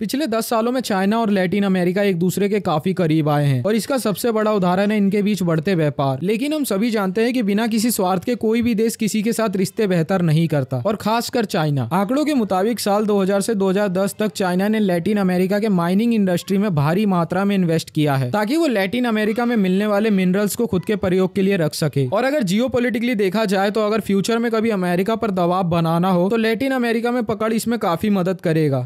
पिछले दस सालों में चाइना और लैटिन अमेरिका एक दूसरे के काफी करीब आए हैं और इसका सबसे बड़ा उदाहरण है इनके बीच बढ़ते व्यापार लेकिन हम सभी जानते हैं कि बिना किसी स्वार्थ के कोई भी देश किसी के साथ रिश्ते बेहतर नहीं करता और खासकर चाइना आंकड़ों के मुताबिक साल 2000 से 2010 तक चाइना ने लैटिन अमेरिका के माइनिंग इंडस्ट्री में भारी मात्रा में इन्वेस्ट किया है ताकि वो लैटिन अमेरिका में मिलने वाले मिनरल्स को खुद के प्रयोग के लिए रख सके और अगर जियो देखा जाए तो अगर फ्यूचर में कभी अमेरिका पर दबाव बनाना हो तो लैटिन अमेरिका में पकड़ इसमें काफी मदद करेगा